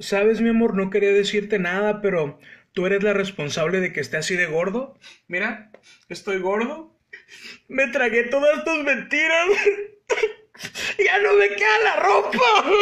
Sabes, mi amor, no quería decirte nada, pero tú eres la responsable de que esté así de gordo. Mira, estoy gordo. Me tragué todas tus mentiras. ya no me queda la ropa.